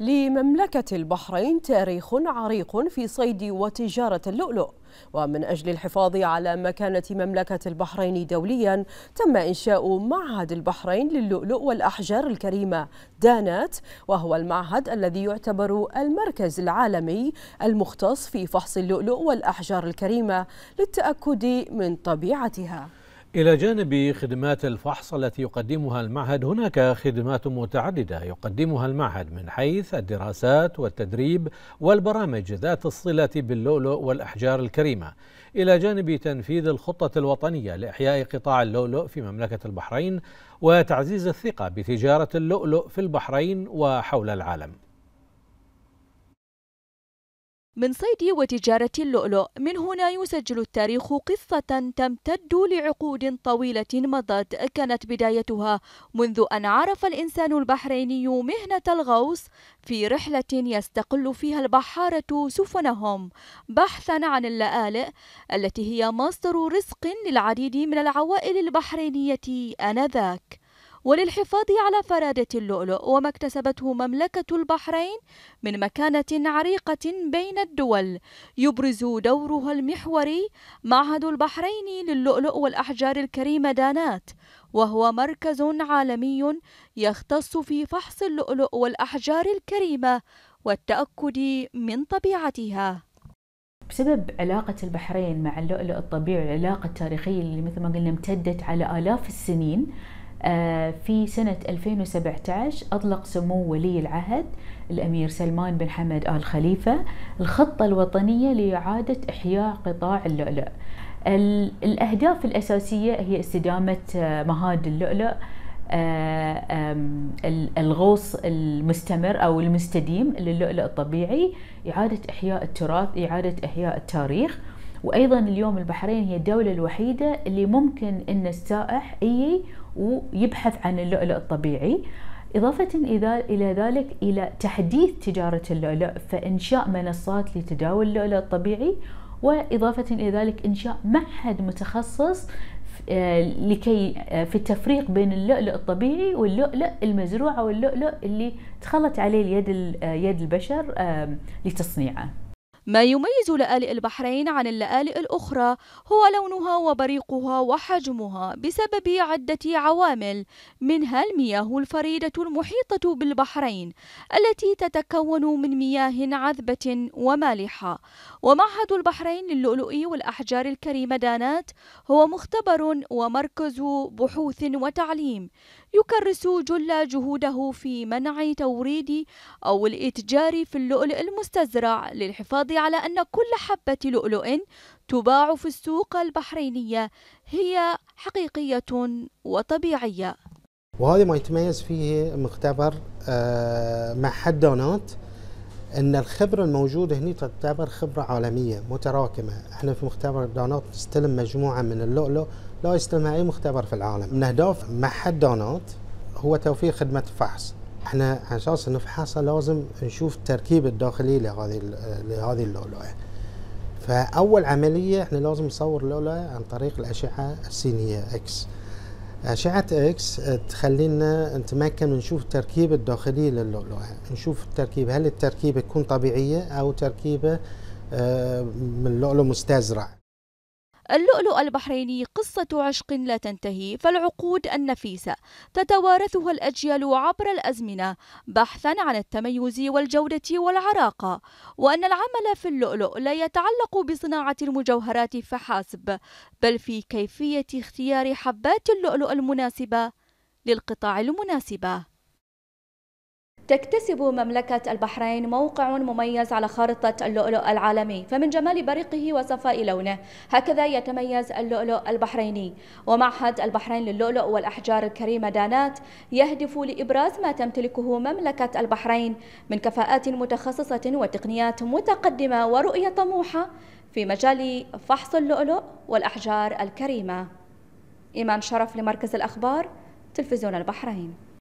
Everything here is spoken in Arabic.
لمملكة البحرين تاريخ عريق في صيد وتجارة اللؤلؤ ومن أجل الحفاظ على مكانة مملكة البحرين دوليا تم إنشاء معهد البحرين للؤلؤ والأحجار الكريمة دانات وهو المعهد الذي يعتبر المركز العالمي المختص في فحص اللؤلؤ والأحجار الكريمة للتأكد من طبيعتها إلى جانب خدمات الفحص التي يقدمها المعهد هناك خدمات متعددة يقدمها المعهد من حيث الدراسات والتدريب والبرامج ذات الصلة باللؤلؤ والأحجار الكريمة إلى جانب تنفيذ الخطة الوطنية لإحياء قطاع اللؤلؤ في مملكة البحرين وتعزيز الثقة بتجارة اللؤلؤ في البحرين وحول العالم من صيد وتجارة اللؤلؤ من هنا يسجل التاريخ قصة تمتد لعقود طويلة مضت كانت بدايتها منذ أن عرف الإنسان البحريني مهنة الغوص في رحلة يستقل فيها البحارة سفنهم بحثا عن اللآلئ التي هي مصدر رزق للعديد من العوائل البحرينية آنذاك وللحفاظ على فرادة اللؤلؤ وما اكتسبته مملكة البحرين من مكانة عريقة بين الدول يبرز دورها المحوري معهد البحرين للؤلؤ والأحجار الكريمة دانات وهو مركز عالمي يختص في فحص اللؤلؤ والأحجار الكريمة والتأكد من طبيعتها بسبب علاقة البحرين مع اللؤلؤ الطبيعي العلاقة التاريخية اللي مثل ما قلنا امتدت على آلاف السنين آه، في سنة 2017 أطلق سمو ولي العهد الأمير سلمان بن حمد آل خليفة الخطة الوطنية لإعادة إحياء قطاع اللؤلؤ الأهداف الأساسية هي استدامة آه، مهاد اللؤلؤ آه، الغوص المستمر أو المستديم للؤلؤ الطبيعي إعادة إحياء التراث إعادة إحياء التاريخ وايضا اليوم البحرين هي الدوله الوحيده اللي ممكن ان السائح يجي ويبحث عن اللؤلؤ الطبيعي إضافة إلى ذلك إلى تحديث تجارة اللؤلؤ فإنشاء منصات لتداول اللؤلؤ الطبيعي وإضافة إلى ذلك إنشاء معهد متخصص آه، لكي آه، في التفريق بين اللؤلؤ الطبيعي واللؤلؤ المزروع واللؤلؤ اللي تخلت عليه اليد آه، البشر لتصنيعه ما يميز لآلئ البحرين عن اللآلئ الأخرى هو لونها وبريقها وحجمها بسبب عدة عوامل منها المياه الفريدة المحيطة بالبحرين التي تتكون من مياه عذبة ومالحة ومعهد البحرين للؤلؤ والأحجار الكريمة دانات هو مختبر ومركز بحوث وتعليم يكرس جل جهوده في منع توريد أو الإتجار في اللؤلؤ المستزرع للحفاظ على أن كل حبة لؤلؤ تباع في السوق البحرينية هي حقيقية وطبيعية وهذا ما يتميز فيه مختبر آه، مع دونات ان الخبره الموجوده هنا تعتبر خبره عالميه متراكمه، احنا في مختبر دونات نستلم مجموعه من اللؤلؤ لا يستلمها أي مختبر في العالم نهدف مع دونات هو توفير خدمة فحص احنا على اساس نفحصها لازم نشوف التركيب الداخلي لهذه لهذه اللؤلؤه فاول عمليه احنا لازم نصور اللؤلؤه عن طريق الاشعه السينيه اكس اشعه اكس تخلينا نتمكن نشوف التركيب الداخلي للؤلؤه نشوف التركيب هل التركيبه تكون طبيعيه او تركيبه آه، من لؤلؤ مستزرع اللؤلؤ البحريني قصة عشق لا تنتهي فالعقود النفيسة تتوارثها الأجيال عبر الأزمنة بحثا عن التميز والجودة والعراقة وأن العمل في اللؤلؤ لا يتعلق بصناعة المجوهرات فحسب بل في كيفية اختيار حبات اللؤلؤ المناسبة للقطاع المناسبة تكتسب مملكة البحرين موقع مميز على خارطة اللؤلؤ العالمي فمن جمال بريقه وصفاء لونه هكذا يتميز اللؤلؤ البحريني ومعهد البحرين للؤلؤ والأحجار الكريمة دانات يهدف لإبراز ما تمتلكه مملكة البحرين من كفاءات متخصصة وتقنيات متقدمة ورؤية طموحة في مجال فحص اللؤلؤ والأحجار الكريمة إيمان شرف لمركز الأخبار تلفزيون البحرين